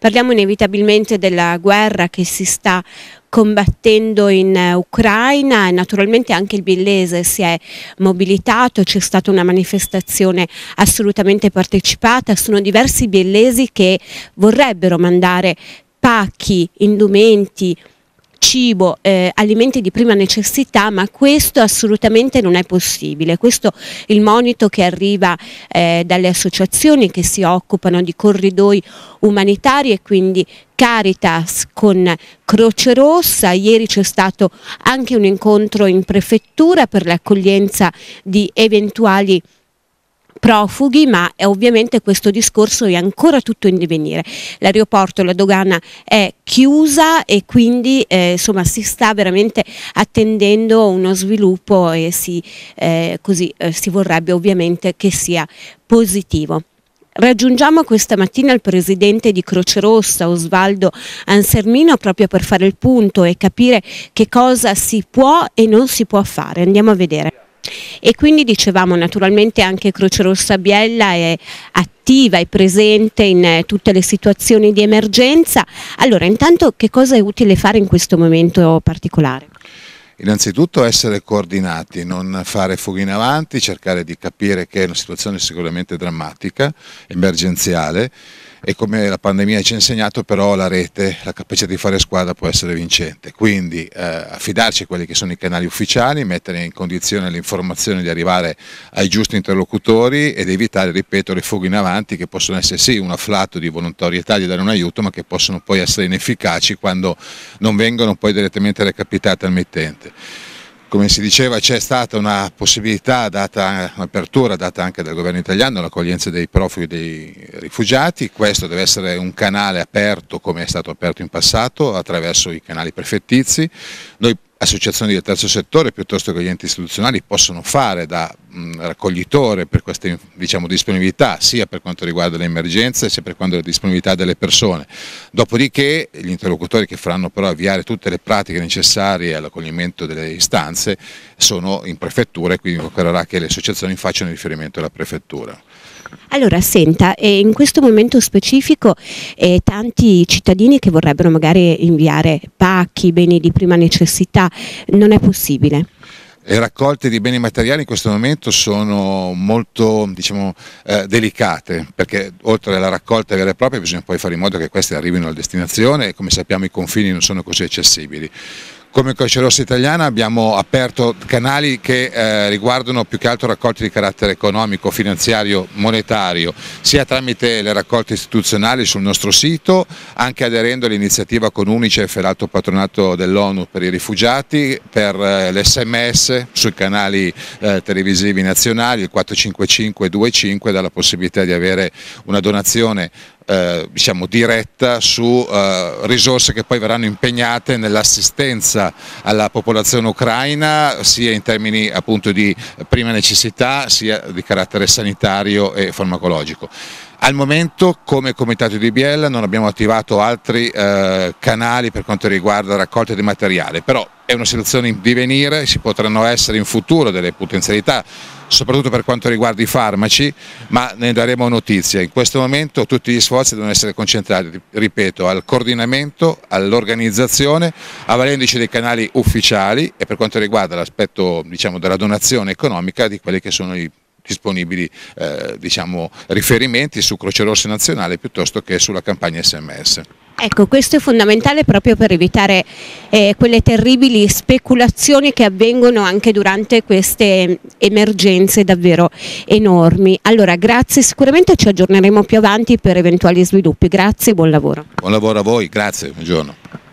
Parliamo inevitabilmente della guerra che si sta combattendo in eh, Ucraina e naturalmente anche il Billese si è mobilitato, c'è stata una manifestazione assolutamente partecipata, sono diversi biellesi che vorrebbero mandare pacchi, indumenti, cibo, eh, alimenti di prima necessità, ma questo assolutamente non è possibile. Questo è il monito che arriva eh, dalle associazioni che si occupano di corridoi umanitari e quindi Caritas con Croce Rossa, ieri c'è stato anche un incontro in prefettura per l'accoglienza di eventuali profughi, ma ovviamente questo discorso è ancora tutto in divenire. L'aeroporto, la dogana è chiusa e quindi eh, insomma, si sta veramente attendendo uno sviluppo e si, eh, così, eh, si vorrebbe ovviamente che sia positivo. Raggiungiamo questa mattina il presidente di Croce Rossa, Osvaldo Ansermino, proprio per fare il punto e capire che cosa si può e non si può fare. Andiamo a vedere. E quindi dicevamo naturalmente anche Croce Rossa Biella è attiva e presente in eh, tutte le situazioni di emergenza. Allora intanto che cosa è utile fare in questo momento particolare? Innanzitutto essere coordinati, non fare fughe in avanti, cercare di capire che è una situazione sicuramente drammatica, emergenziale, e come la pandemia ci ha insegnato però la rete, la capacità di fare squadra può essere vincente, quindi eh, affidarci a quelli che sono i canali ufficiali, mettere in condizione l'informazione di arrivare ai giusti interlocutori ed evitare, ripeto, le fughe in avanti che possono essere sì un afflato di volontarietà di dare un aiuto ma che possono poi essere inefficaci quando non vengono poi direttamente recapitate al mittente come si diceva c'è stata una possibilità data, un'apertura data anche dal governo italiano all'accoglienza dei profughi e dei rifugiati, questo deve essere un canale aperto come è stato aperto in passato attraverso i canali prefettizi, noi associazioni del terzo settore piuttosto che gli enti istituzionali possono fare da raccoglitore per questa diciamo, disponibilità sia per quanto riguarda le emergenze sia per quanto riguarda la disponibilità delle persone. Dopodiché gli interlocutori che faranno però avviare tutte le pratiche necessarie all'accoglimento delle istanze sono in prefettura e quindi occorrerà che le associazioni facciano riferimento alla prefettura. Allora, senta, in questo momento specifico eh, tanti cittadini che vorrebbero magari inviare pacchi, beni di prima necessità, non è possibile? Le raccolte di beni materiali in questo momento sono molto diciamo, eh, delicate perché oltre alla raccolta vera e propria bisogna poi fare in modo che queste arrivino alla destinazione e come sappiamo i confini non sono così accessibili come Croce Rossa Italiana abbiamo aperto canali che eh, riguardano più che altro raccolti di carattere economico, finanziario, monetario, sia tramite le raccolte istituzionali sul nostro sito, anche aderendo all'iniziativa con Unicef e l'alto patronato dell'ONU per i rifugiati, per eh, l'SMS sui canali eh, televisivi nazionali, il 455 25, dalla possibilità di avere una donazione eh, diciamo, diretta su eh, risorse che poi verranno impegnate nell'assistenza alla popolazione ucraina sia in termini appunto di prima necessità sia di carattere sanitario e farmacologico. Al momento come Comitato di Biella non abbiamo attivato altri eh, canali per quanto riguarda la raccolta di materiale, però è una situazione in divenire, ci potranno essere in futuro delle potenzialità soprattutto per quanto riguarda i farmaci, ma ne daremo notizia. In questo momento tutti gli sforzi devono essere concentrati, ripeto, al coordinamento, all'organizzazione, avvalendoci dei canali ufficiali e per quanto riguarda l'aspetto diciamo, della donazione economica di quelli che sono i disponibili eh, diciamo, riferimenti su Croce Rossa Nazionale piuttosto che sulla campagna SMS. Ecco, questo è fondamentale proprio per evitare eh, quelle terribili speculazioni che avvengono anche durante queste emergenze davvero enormi. Allora, grazie, sicuramente ci aggiorneremo più avanti per eventuali sviluppi. Grazie e buon lavoro. Buon lavoro a voi, grazie, buongiorno.